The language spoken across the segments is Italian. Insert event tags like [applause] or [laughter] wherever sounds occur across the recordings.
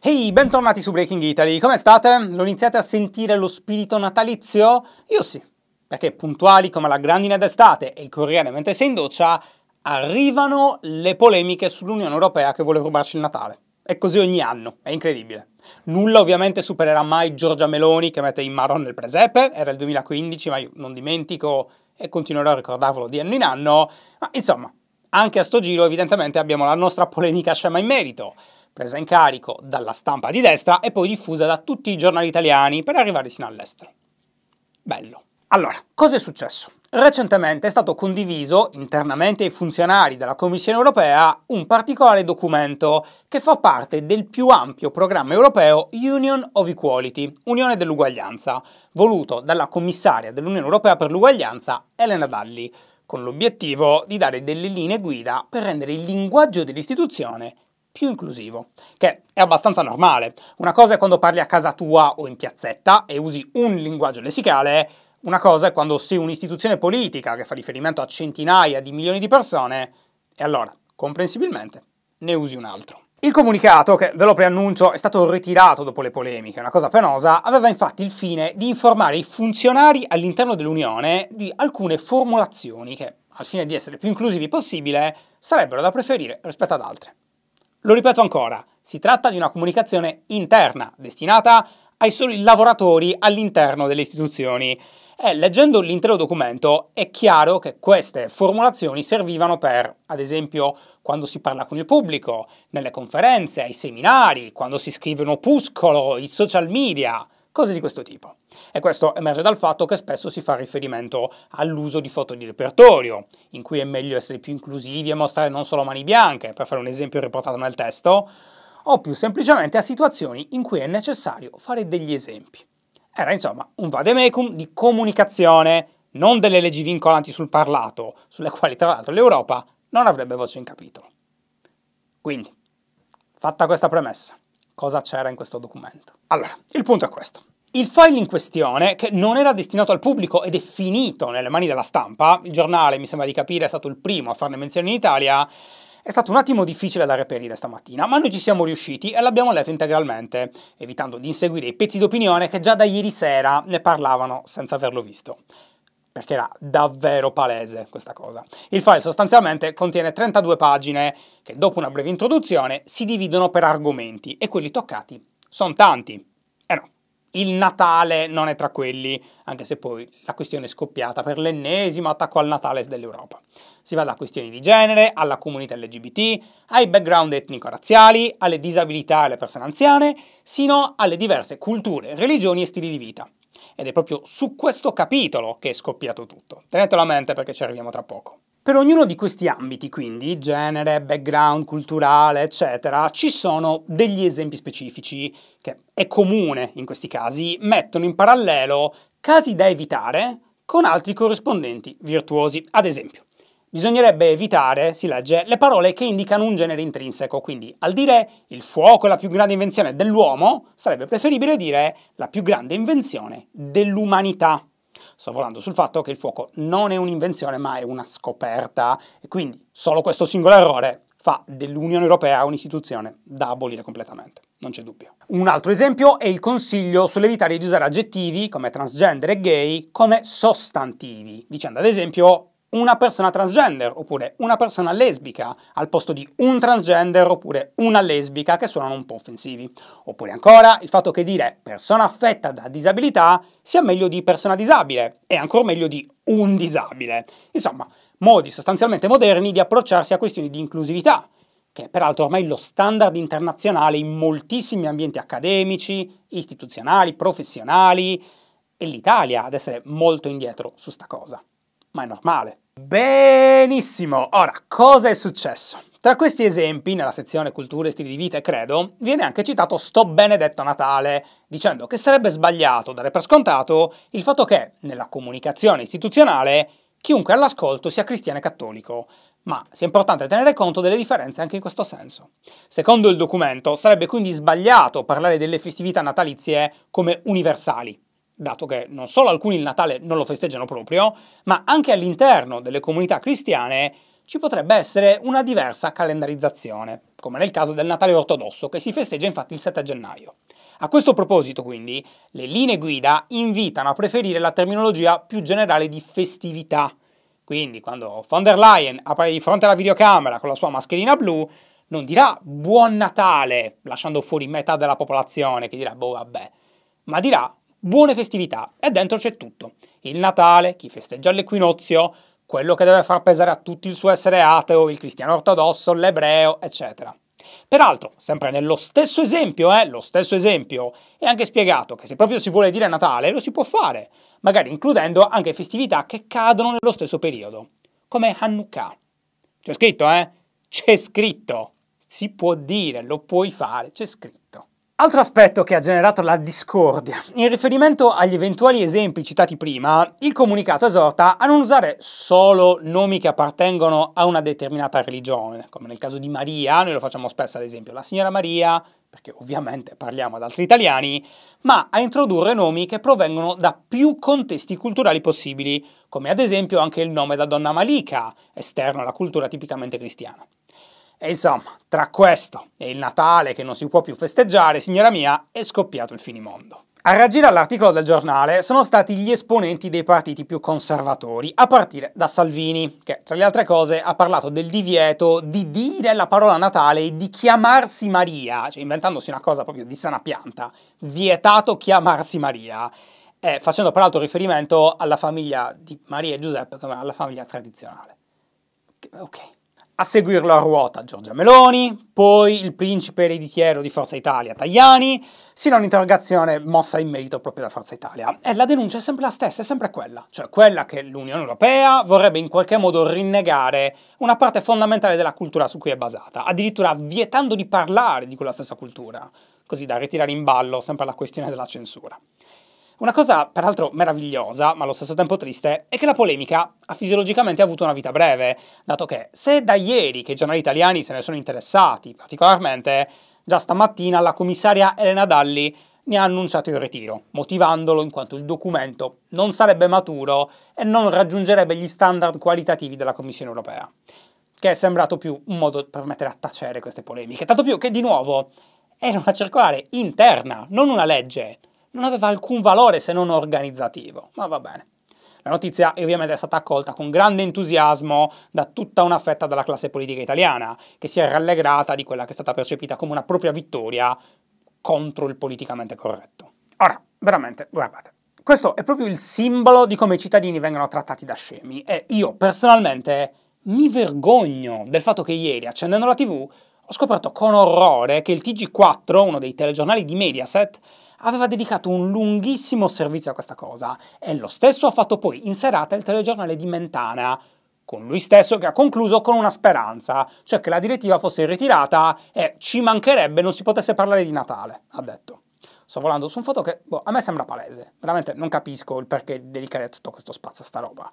Ehi, hey, bentornati su Breaking Italy, come state? Lo iniziate a sentire lo spirito natalizio? Io sì, perché puntuali come la grandine d'estate e il Corriere mentre sei in doccia, arrivano le polemiche sull'Unione Europea che vuole rubarci il Natale. È così ogni anno, è incredibile. Nulla ovviamente supererà mai Giorgia Meloni che mette in marron nel presepe, era il 2015 ma io non dimentico e continuerò a ricordarvelo di anno in anno, ma insomma, anche a sto giro evidentemente abbiamo la nostra polemica scema in merito presa in carico dalla stampa di destra e poi diffusa da tutti i giornali italiani per arrivare fino all'estero. Bello. Allora, cosa è successo? Recentemente è stato condiviso internamente ai funzionari della Commissione europea un particolare documento che fa parte del più ampio programma europeo Union of Equality, Unione dell'uguaglianza, voluto dalla commissaria dell'Unione europea per l'uguaglianza Elena Dalli, con l'obiettivo di dare delle linee guida per rendere il linguaggio dell'istituzione più inclusivo, che è abbastanza normale. Una cosa è quando parli a casa tua o in piazzetta e usi un linguaggio lessicale, una cosa è quando sei un'istituzione politica che fa riferimento a centinaia di milioni di persone e allora, comprensibilmente, ne usi un altro. Il comunicato, che ve lo preannuncio, è stato ritirato dopo le polemiche, una cosa penosa, aveva infatti il fine di informare i funzionari all'interno dell'Unione di alcune formulazioni che, al fine di essere più inclusivi possibile, sarebbero da preferire rispetto ad altre. Lo ripeto ancora, si tratta di una comunicazione interna, destinata ai soli lavoratori all'interno delle istituzioni. E eh, leggendo l'intero documento è chiaro che queste formulazioni servivano per, ad esempio, quando si parla con il pubblico, nelle conferenze, ai seminari, quando si scrive un opuscolo, i social media cose di questo tipo. E questo emerge dal fatto che spesso si fa riferimento all'uso di foto di repertorio, in cui è meglio essere più inclusivi e mostrare non solo mani bianche, per fare un esempio riportato nel testo, o più semplicemente a situazioni in cui è necessario fare degli esempi. Era insomma un vademecum di comunicazione, non delle leggi vincolanti sul parlato, sulle quali tra l'altro l'Europa non avrebbe voce in capitolo. Quindi, fatta questa premessa, cosa c'era in questo documento. Allora, il punto è questo. Il file in questione, che non era destinato al pubblico ed è finito nelle mani della stampa, il giornale mi sembra di capire è stato il primo a farne menzione in Italia, è stato un attimo difficile da reperire stamattina, ma noi ci siamo riusciti e l'abbiamo letto integralmente, evitando di inseguire i pezzi d'opinione che già da ieri sera ne parlavano senza averlo visto perché era davvero palese questa cosa. Il file sostanzialmente contiene 32 pagine che dopo una breve introduzione si dividono per argomenti e quelli toccati sono tanti. Eh no, il Natale non è tra quelli, anche se poi la questione è scoppiata per l'ennesimo attacco al Natale dell'Europa. Si va da questioni di genere, alla comunità LGBT, ai background etnico-razziali, alle disabilità e alle persone anziane, sino alle diverse culture, religioni e stili di vita ed è proprio su questo capitolo che è scoppiato tutto. Tenetelo a mente perché ci arriviamo tra poco. Per ognuno di questi ambiti, quindi, genere, background, culturale, eccetera, ci sono degli esempi specifici che è comune in questi casi, mettono in parallelo casi da evitare con altri corrispondenti virtuosi, ad esempio. Bisognerebbe evitare, si legge, le parole che indicano un genere intrinseco, quindi al dire il fuoco è la più grande invenzione dell'uomo, sarebbe preferibile dire la più grande invenzione dell'umanità. Sto volando sul fatto che il fuoco non è un'invenzione ma è una scoperta e quindi solo questo singolo errore fa dell'Unione Europea un'istituzione da abolire completamente, non c'è dubbio. Un altro esempio è il consiglio sull'evitare di usare aggettivi come transgender e gay come sostantivi, dicendo ad esempio una persona transgender oppure una persona lesbica al posto di un transgender oppure una lesbica che suonano un po' offensivi. Oppure ancora il fatto che dire persona affetta da disabilità sia meglio di persona disabile e ancora meglio di un disabile. Insomma, modi sostanzialmente moderni di approcciarsi a questioni di inclusività, che è peraltro ormai lo standard internazionale in moltissimi ambienti accademici, istituzionali, professionali, e l'Italia ad essere molto indietro su sta cosa ma è normale. Benissimo, ora cosa è successo? Tra questi esempi, nella sezione culture, stili di vita e credo, viene anche citato sto benedetto Natale, dicendo che sarebbe sbagliato dare per scontato il fatto che, nella comunicazione istituzionale, chiunque all'ascolto sia cristiano e cattolico, ma sia importante tenere conto delle differenze anche in questo senso. Secondo il documento, sarebbe quindi sbagliato parlare delle festività natalizie come universali, dato che non solo alcuni il Natale non lo festeggiano proprio, ma anche all'interno delle comunità cristiane ci potrebbe essere una diversa calendarizzazione, come nel caso del Natale ortodosso, che si festeggia infatti il 7 gennaio. A questo proposito, quindi, le linee guida invitano a preferire la terminologia più generale di festività. Quindi, quando von der Leyen appare di fronte alla videocamera con la sua mascherina blu, non dirà Buon Natale, lasciando fuori metà della popolazione che dirà boh vabbè, ma dirà Buone festività e dentro c'è tutto. Il Natale, chi festeggia l'equinozio, quello che deve far pesare a tutti il suo essere ateo, il cristiano ortodosso, l'ebreo, eccetera. Peraltro, sempre nello stesso esempio, eh, lo stesso esempio, è anche spiegato che se proprio si vuole dire Natale lo si può fare, magari includendo anche festività che cadono nello stesso periodo, come Hanukkah. C'è scritto, eh? C'è scritto. Si può dire, lo puoi fare, c'è scritto. Altro aspetto che ha generato la discordia. In riferimento agli eventuali esempi citati prima, il comunicato esorta a non usare solo nomi che appartengono a una determinata religione, come nel caso di Maria, noi lo facciamo spesso ad esempio la signora Maria, perché ovviamente parliamo ad altri italiani, ma a introdurre nomi che provengono da più contesti culturali possibili, come ad esempio anche il nome da donna Malika, esterno alla cultura tipicamente cristiana. E insomma, tra questo e il Natale che non si può più festeggiare, signora mia, è scoppiato il finimondo. A reagire all'articolo del giornale sono stati gli esponenti dei partiti più conservatori, a partire da Salvini, che tra le altre cose ha parlato del divieto di dire la parola Natale e di chiamarsi Maria, cioè inventandosi una cosa proprio di sana pianta, vietato chiamarsi Maria, eh, facendo peraltro riferimento alla famiglia di Maria e Giuseppe come alla famiglia tradizionale. Ok. A seguirlo a ruota Giorgia Meloni, poi il principe ereditiero di Forza Italia Tajani, sino a un'interrogazione mossa in merito proprio da Forza Italia. E la denuncia è sempre la stessa, è sempre quella, cioè quella che l'Unione Europea vorrebbe in qualche modo rinnegare una parte fondamentale della cultura su cui è basata, addirittura vietando di parlare di quella stessa cultura, così da ritirare in ballo sempre la questione della censura. Una cosa peraltro meravigliosa, ma allo stesso tempo triste, è che la polemica ha fisiologicamente avuto una vita breve, dato che se da ieri che i giornali italiani se ne sono interessati particolarmente, già stamattina la commissaria Elena Dalli ne ha annunciato il ritiro, motivandolo in quanto il documento non sarebbe maturo e non raggiungerebbe gli standard qualitativi della Commissione europea, che è sembrato più un modo per mettere a tacere queste polemiche, tanto più che di nuovo era una circolare interna, non una legge non aveva alcun valore se non organizzativo, ma va bene. La notizia è ovviamente stata accolta con grande entusiasmo da tutta una fetta della classe politica italiana, che si è rallegrata di quella che è stata percepita come una propria vittoria contro il politicamente corretto. Ora, veramente, guardate, questo è proprio il simbolo di come i cittadini vengono trattati da scemi e io personalmente mi vergogno del fatto che ieri, accendendo la tv, ho scoperto con orrore che il TG4, uno dei telegiornali di Mediaset, aveva dedicato un lunghissimo servizio a questa cosa e lo stesso ha fatto poi in serata il telegiornale di Mentana, con lui stesso che ha concluso con una speranza, cioè che la direttiva fosse ritirata e ci mancherebbe non si potesse parlare di Natale, ha detto. Sto volando su un foto che boh, a me sembra palese, veramente non capisco il perché dedicare tutto questo spazio a sta roba.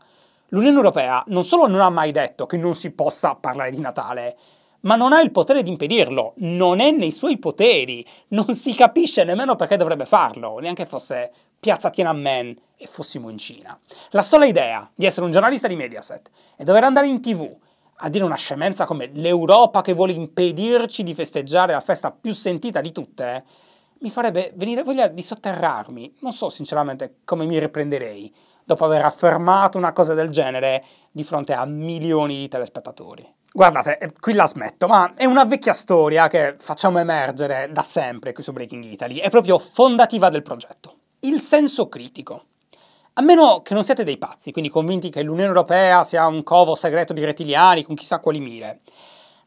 L'Unione Europea non solo non ha mai detto che non si possa parlare di Natale, ma non ha il potere di impedirlo, non è nei suoi poteri, non si capisce nemmeno perché dovrebbe farlo, neanche fosse piazza Tiananmen e fossimo in Cina. La sola idea di essere un giornalista di Mediaset e dover andare in tv a dire una scemenza come l'Europa che vuole impedirci di festeggiare la festa più sentita di tutte, mi farebbe venire voglia di sotterrarmi. Non so sinceramente come mi riprenderei dopo aver affermato una cosa del genere di fronte a milioni di telespettatori. Guardate, eh, qui la smetto, ma è una vecchia storia che facciamo emergere da sempre qui su Breaking Italy, è proprio fondativa del progetto. Il senso critico. A meno che non siate dei pazzi, quindi convinti che l'Unione Europea sia un covo segreto di rettiliani con chissà quali mire,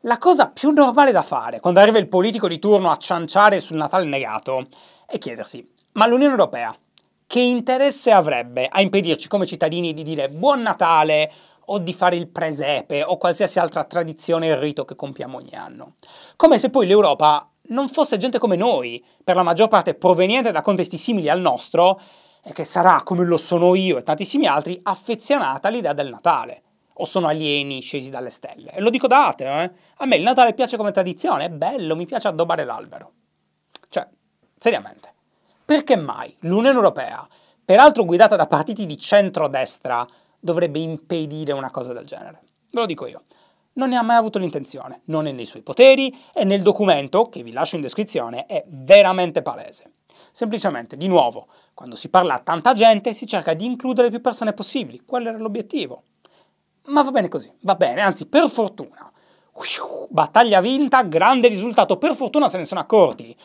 la cosa più normale da fare quando arriva il politico di turno a cianciare sul Natale negato è chiedersi, ma l'Unione Europea che interesse avrebbe a impedirci come cittadini di dire buon Natale o di fare il presepe o qualsiasi altra tradizione e rito che compiamo ogni anno. Come se poi l'Europa non fosse gente come noi, per la maggior parte proveniente da contesti simili al nostro, e che sarà, come lo sono io e tantissimi altri, affezionata all'idea del Natale. O sono alieni scesi dalle stelle. E lo dico da ateo, eh? A me il Natale piace come tradizione, è bello, mi piace addobbare l'albero. Cioè, seriamente, perché mai l'Unione Europea, peraltro guidata da partiti di centrodestra, dovrebbe impedire una cosa del genere. Ve lo dico io. Non ne ha mai avuto l'intenzione, non è nei suoi poteri e nel documento, che vi lascio in descrizione, è veramente palese. Semplicemente, di nuovo, quando si parla a tanta gente si cerca di includere più persone possibili, quello era l'obiettivo. Ma va bene così, va bene, anzi per fortuna. Battaglia vinta, grande risultato, per fortuna se ne sono accorti.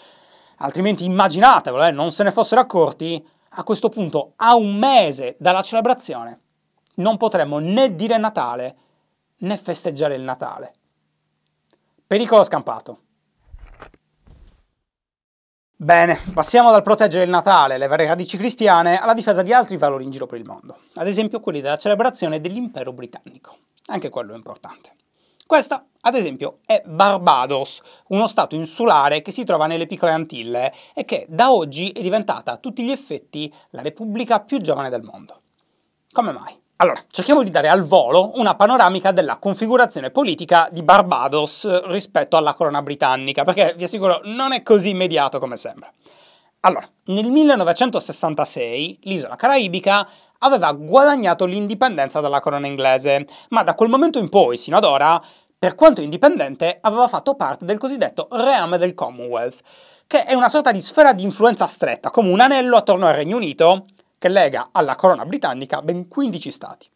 Altrimenti immaginatevelo, eh, non se ne fossero accorti, a questo punto a un mese dalla celebrazione non potremmo né dire Natale né festeggiare il Natale. Pericolo scampato. Bene, passiamo dal proteggere il Natale, le vere radici cristiane, alla difesa di altri valori in giro per il mondo, ad esempio quelli della celebrazione dell'impero britannico. Anche quello è importante. Questa, ad esempio, è Barbados, uno stato insulare che si trova nelle piccole Antille e che da oggi è diventata a tutti gli effetti la repubblica più giovane del mondo. Come mai? Allora, cerchiamo di dare al volo una panoramica della configurazione politica di Barbados rispetto alla corona britannica, perché vi assicuro non è così immediato come sembra. Allora, nel 1966 l'isola caraibica aveva guadagnato l'indipendenza dalla corona inglese, ma da quel momento in poi, sino ad ora, per quanto indipendente, aveva fatto parte del cosiddetto reame del Commonwealth, che è una sorta di sfera di influenza stretta, come un anello attorno al Regno Unito, che lega alla corona britannica ben 15 stati.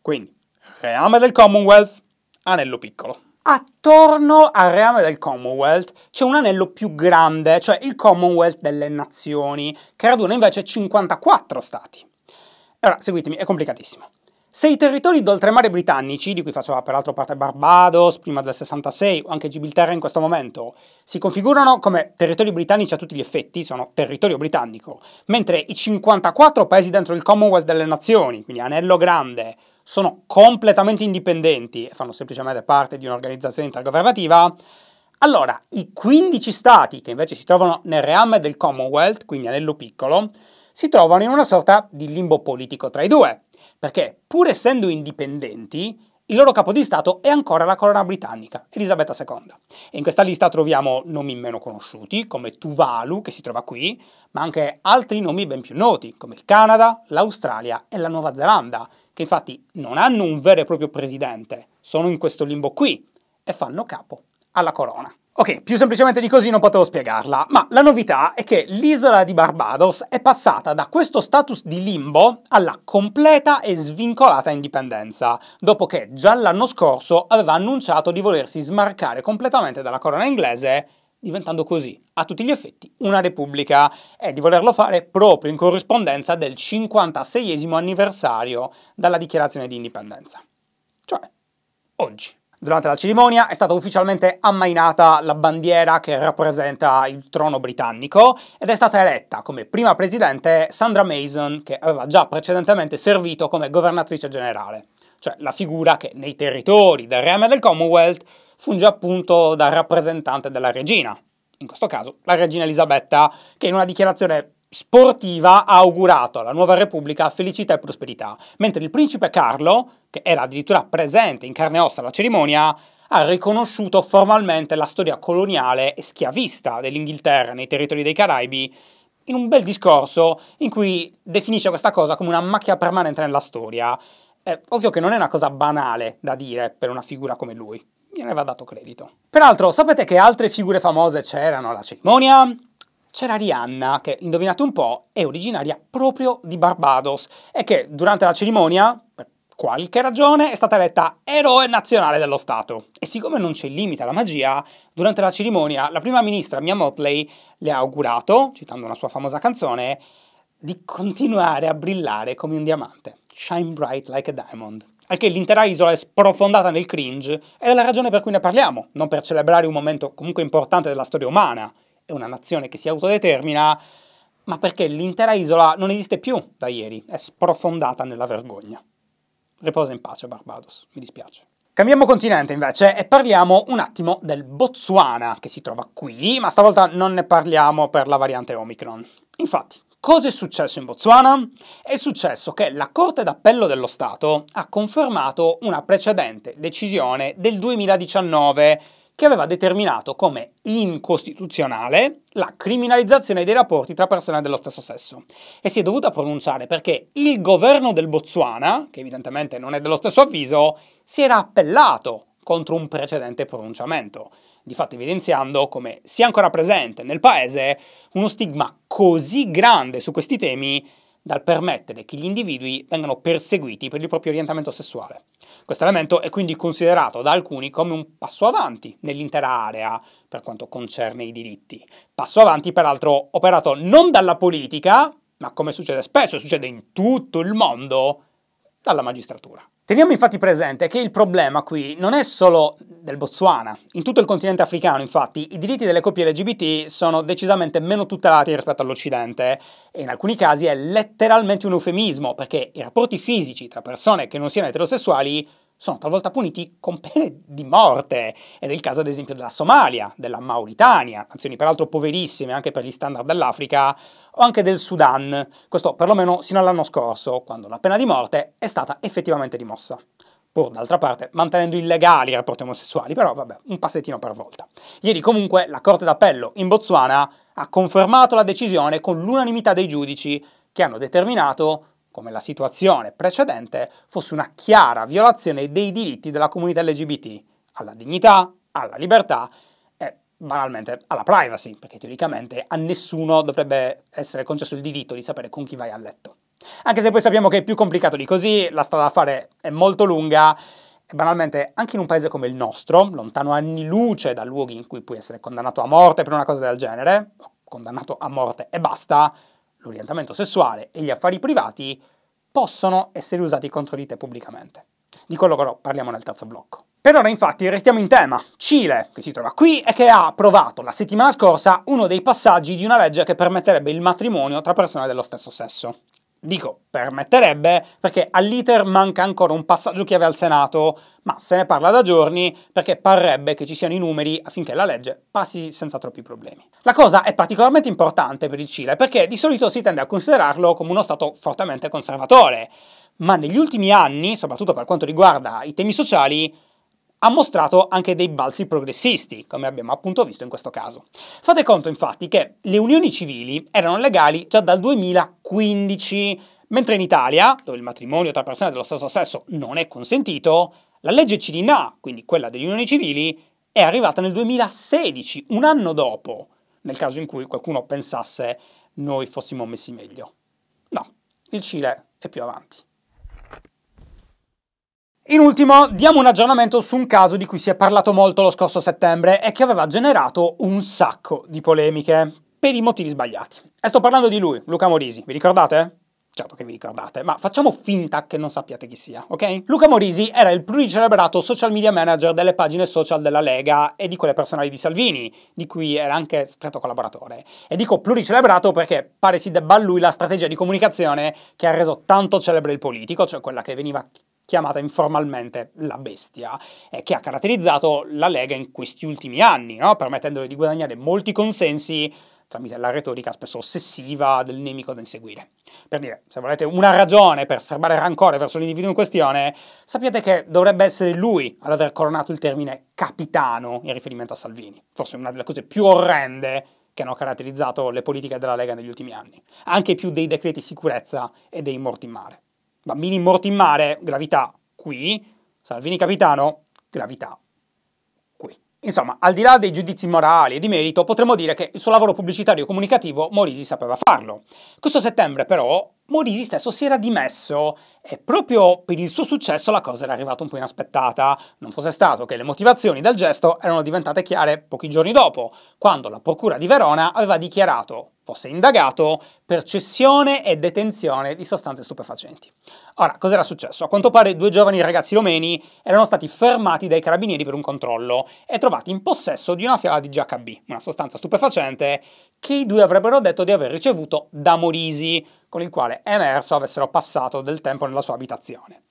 Quindi, reame del Commonwealth, anello piccolo. Attorno al reame del Commonwealth c'è un anello più grande, cioè il Commonwealth delle Nazioni, che raduna invece 54 stati. Allora, seguitemi, è complicatissimo. Se i territori d'oltremare britannici, di cui faceva peraltro parte Barbados prima del 66 o anche Gibilterra in questo momento, si configurano come territori britannici a tutti gli effetti, sono territorio britannico, mentre i 54 paesi dentro il Commonwealth delle Nazioni, quindi anello grande, sono completamente indipendenti e fanno semplicemente parte di un'organizzazione intergovernativa, allora i 15 stati che invece si trovano nel reame del Commonwealth, quindi anello piccolo, si trovano in una sorta di limbo politico tra i due perché pur essendo indipendenti, il loro capo di Stato è ancora la corona britannica, Elisabetta II. E in questa lista troviamo nomi meno conosciuti, come Tuvalu, che si trova qui, ma anche altri nomi ben più noti, come il Canada, l'Australia e la Nuova Zelanda, che infatti non hanno un vero e proprio presidente, sono in questo limbo qui e fanno capo alla corona. Ok, più semplicemente di così non potevo spiegarla, ma la novità è che l'isola di Barbados è passata da questo status di limbo alla completa e svincolata indipendenza, dopo che già l'anno scorso aveva annunciato di volersi smarcare completamente dalla corona inglese diventando così, a tutti gli effetti, una repubblica e di volerlo fare proprio in corrispondenza del 56 anniversario dalla dichiarazione di indipendenza, cioè oggi. Durante la cerimonia è stata ufficialmente ammainata la bandiera che rappresenta il trono britannico ed è stata eletta come prima presidente Sandra Mason, che aveva già precedentemente servito come governatrice generale, cioè la figura che nei territori del reame del Commonwealth funge appunto da rappresentante della regina, in questo caso la regina Elisabetta, che in una dichiarazione sportiva ha augurato alla nuova Repubblica felicità e prosperità, mentre il principe Carlo, che era addirittura presente in carne e ossa alla cerimonia, ha riconosciuto formalmente la storia coloniale e schiavista dell'Inghilterra nei territori dei Caraibi in un bel discorso in cui definisce questa cosa come una macchia permanente nella storia. È eh, ovvio che non è una cosa banale da dire per una figura come lui, gliene va dato credito. Peraltro, sapete che altre figure famose c'erano alla cerimonia? c'era Rihanna, che indovinate un po', è originaria proprio di Barbados e che durante la cerimonia, per qualche ragione, è stata eletta eroe nazionale dello Stato. E siccome non c'è limite alla magia, durante la cerimonia la prima ministra Mia Motley le ha augurato, citando una sua famosa canzone, di continuare a brillare come un diamante. Shine bright like a diamond. Al che l'intera isola è sprofondata nel cringe ed è la ragione per cui ne parliamo, non per celebrare un momento comunque importante della storia umana, è una nazione che si autodetermina, ma perché l'intera isola non esiste più da ieri, è sprofondata nella vergogna. Riposa in pace Barbados, mi dispiace. Cambiamo continente invece e parliamo un attimo del Botswana che si trova qui, ma stavolta non ne parliamo per la variante Omicron. Infatti, cosa è successo in Botswana? È successo che la Corte d'Appello dello Stato ha confermato una precedente decisione del 2019 che aveva determinato come incostituzionale la criminalizzazione dei rapporti tra persone dello stesso sesso. E si è dovuta pronunciare perché il governo del Botswana, che evidentemente non è dello stesso avviso, si era appellato contro un precedente pronunciamento, di fatto evidenziando come sia ancora presente nel paese uno stigma così grande su questi temi dal permettere che gli individui vengano perseguiti per il proprio orientamento sessuale. Questo elemento è quindi considerato da alcuni come un passo avanti nell'intera area per quanto concerne i diritti. Passo avanti, peraltro, operato non dalla politica, ma come succede spesso, e succede in tutto il mondo, dalla magistratura. Teniamo infatti presente che il problema qui non è solo del Botswana. In tutto il continente africano, infatti, i diritti delle coppie LGBT sono decisamente meno tutelati rispetto all'Occidente e in alcuni casi è letteralmente un eufemismo, perché i rapporti fisici tra persone che non siano eterosessuali sono talvolta puniti con pene di morte. Ed è il caso ad esempio della Somalia, della Mauritania, nazioni peraltro poverissime anche per gli standard dell'Africa, o anche del Sudan, questo perlomeno sino all'anno scorso, quando la pena di morte è stata effettivamente rimossa pur d'altra parte mantenendo illegali i rapporti omosessuali, però vabbè, un passettino per volta. Ieri comunque la Corte d'Appello in Botswana ha confermato la decisione con l'unanimità dei giudici che hanno determinato come la situazione precedente, fosse una chiara violazione dei diritti della comunità LGBT, alla dignità, alla libertà e banalmente alla privacy, perché teoricamente a nessuno dovrebbe essere concesso il diritto di sapere con chi vai a letto. Anche se poi sappiamo che è più complicato di così, la strada da fare è molto lunga e banalmente anche in un paese come il nostro, lontano anni luce da luoghi in cui puoi essere condannato a morte per una cosa del genere, condannato a morte e basta, l'orientamento sessuale e gli affari privati possono essere usati contro di te pubblicamente. Di quello però parliamo nel terzo blocco. Per ora infatti restiamo in tema. Cile, che si trova qui e che ha approvato la settimana scorsa uno dei passaggi di una legge che permetterebbe il matrimonio tra persone dello stesso sesso. Dico, permetterebbe, perché all'iter manca ancora un passaggio chiave al Senato, ma se ne parla da giorni perché parrebbe che ci siano i numeri affinché la legge passi senza troppi problemi. La cosa è particolarmente importante per il Cile perché di solito si tende a considerarlo come uno Stato fortemente conservatore, ma negli ultimi anni, soprattutto per quanto riguarda i temi sociali, ha mostrato anche dei balzi progressisti, come abbiamo appunto visto in questo caso. Fate conto infatti che le unioni civili erano legali già dal 2015, mentre in Italia, dove il matrimonio tra persone dello stesso sesso non è consentito, la legge Cirinà, quindi quella delle unioni civili, è arrivata nel 2016, un anno dopo, nel caso in cui qualcuno pensasse noi fossimo messi meglio. No, il Cile è più avanti. In ultimo, diamo un aggiornamento su un caso di cui si è parlato molto lo scorso settembre e che aveva generato un sacco di polemiche, per i motivi sbagliati. E sto parlando di lui, Luca Morisi, vi ricordate? Certo che vi ricordate, ma facciamo finta che non sappiate chi sia, ok? Luca Morisi era il pluricelebrato social media manager delle pagine social della Lega e di quelle personali di Salvini, di cui era anche stretto collaboratore. E dico pluricelebrato perché pare si debba a lui la strategia di comunicazione che ha reso tanto celebre il politico, cioè quella che veniva chiamata informalmente la bestia, eh, che ha caratterizzato la Lega in questi ultimi anni, no? permettendole di guadagnare molti consensi tramite la retorica spesso ossessiva del nemico da inseguire. Per dire, se volete una ragione per serbare rancore verso l'individuo in questione, sappiate che dovrebbe essere lui ad aver coronato il termine capitano in riferimento a Salvini, forse una delle cose più orrende che hanno caratterizzato le politiche della Lega negli ultimi anni, anche più dei decreti sicurezza e dei morti in mare. Bambini morti in mare, gravità qui. Salvini capitano, gravità qui. Insomma, al di là dei giudizi morali e di merito, potremmo dire che il suo lavoro pubblicitario e comunicativo Morisi sapeva farlo. Questo settembre, però, Morisi stesso si era dimesso e proprio per il suo successo la cosa era arrivata un po' inaspettata. Non fosse stato che le motivazioni del gesto erano diventate chiare pochi giorni dopo, quando la Procura di Verona aveva dichiarato fosse indagato per cessione e detenzione di sostanze stupefacenti. Ora, cos'era successo? A quanto pare due giovani ragazzi romeni erano stati fermati dai carabinieri per un controllo e trovati in possesso di una fiala di GHB, una sostanza stupefacente che i due avrebbero detto di aver ricevuto da Morisi, con il quale Emerso avessero passato del tempo nella sua abitazione.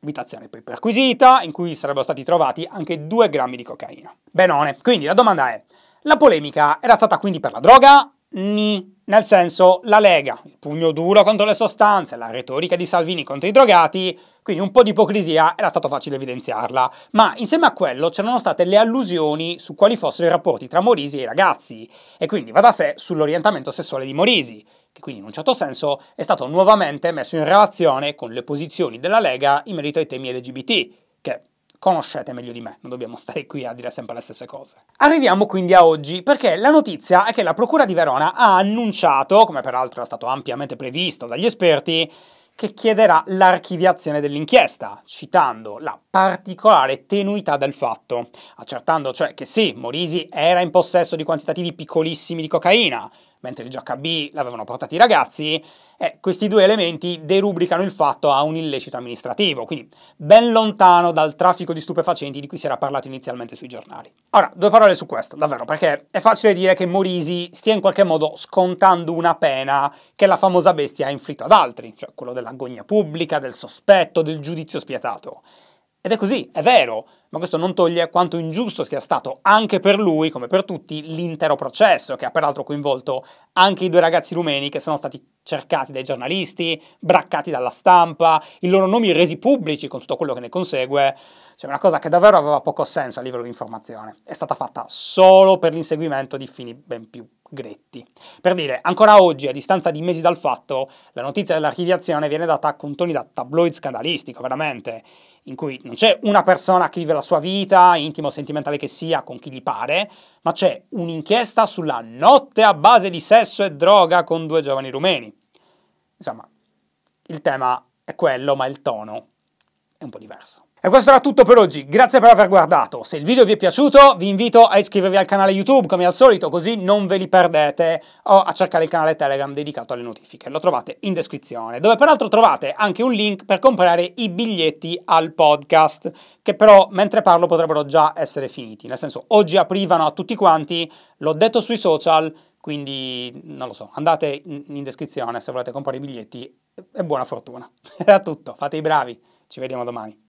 Abitazione poi perquisita, in cui sarebbero stati trovati anche due grammi di cocaina. Benone, quindi la domanda è, la polemica era stata quindi per la droga? Ni. Nel senso, la Lega, il pugno duro contro le sostanze, la retorica di Salvini contro i drogati, quindi un po' di ipocrisia era stato facile evidenziarla, ma insieme a quello c'erano state le allusioni su quali fossero i rapporti tra Morisi e i ragazzi, e quindi va da sé sull'orientamento sessuale di Morisi, che quindi in un certo senso è stato nuovamente messo in relazione con le posizioni della Lega in merito ai temi LGBT, che conoscete meglio di me, non dobbiamo stare qui a dire sempre le stesse cose. Arriviamo quindi a oggi, perché la notizia è che la Procura di Verona ha annunciato, come peraltro era stato ampiamente previsto dagli esperti, che chiederà l'archiviazione dell'inchiesta, citando la particolare tenuità del fatto, accertando cioè che sì, Morisi era in possesso di quantitativi piccolissimi di cocaina, mentre il GHB l'avevano portato i ragazzi, eh, questi due elementi derubricano il fatto a un illecito amministrativo, quindi ben lontano dal traffico di stupefacenti di cui si era parlato inizialmente sui giornali. Ora, due parole su questo, davvero, perché è facile dire che Morisi stia in qualche modo scontando una pena che la famosa bestia ha inflitto ad altri, cioè quello dell'agonia pubblica, del sospetto, del giudizio spietato. Ed è così, è vero, ma questo non toglie quanto ingiusto sia stato anche per lui, come per tutti, l'intero processo, che ha peraltro coinvolto anche i due ragazzi rumeni che sono stati cercati dai giornalisti, braccati dalla stampa, i loro nomi resi pubblici con tutto quello che ne consegue. Cioè una cosa che davvero aveva poco senso a livello di informazione. È stata fatta solo per l'inseguimento di fini ben più gretti. Per dire, ancora oggi, a distanza di mesi dal fatto, la notizia dell'archiviazione viene data a contoni da tabloid scandalistico, veramente in cui non c'è una persona che vive la sua vita, intimo o sentimentale che sia, con chi gli pare, ma c'è un'inchiesta sulla notte a base di sesso e droga con due giovani rumeni. Insomma, il tema è quello, ma il tono è un po' diverso. E questo era tutto per oggi, grazie per aver guardato. Se il video vi è piaciuto vi invito a iscrivervi al canale YouTube come al solito, così non ve li perdete, o a cercare il canale Telegram dedicato alle notifiche, lo trovate in descrizione, dove peraltro trovate anche un link per comprare i biglietti al podcast, che però mentre parlo potrebbero già essere finiti, nel senso oggi aprivano a tutti quanti, l'ho detto sui social, quindi non lo so, andate in descrizione se volete comprare i biglietti e buona fortuna. [laughs] Era tutto, fate i bravi, ci vediamo domani.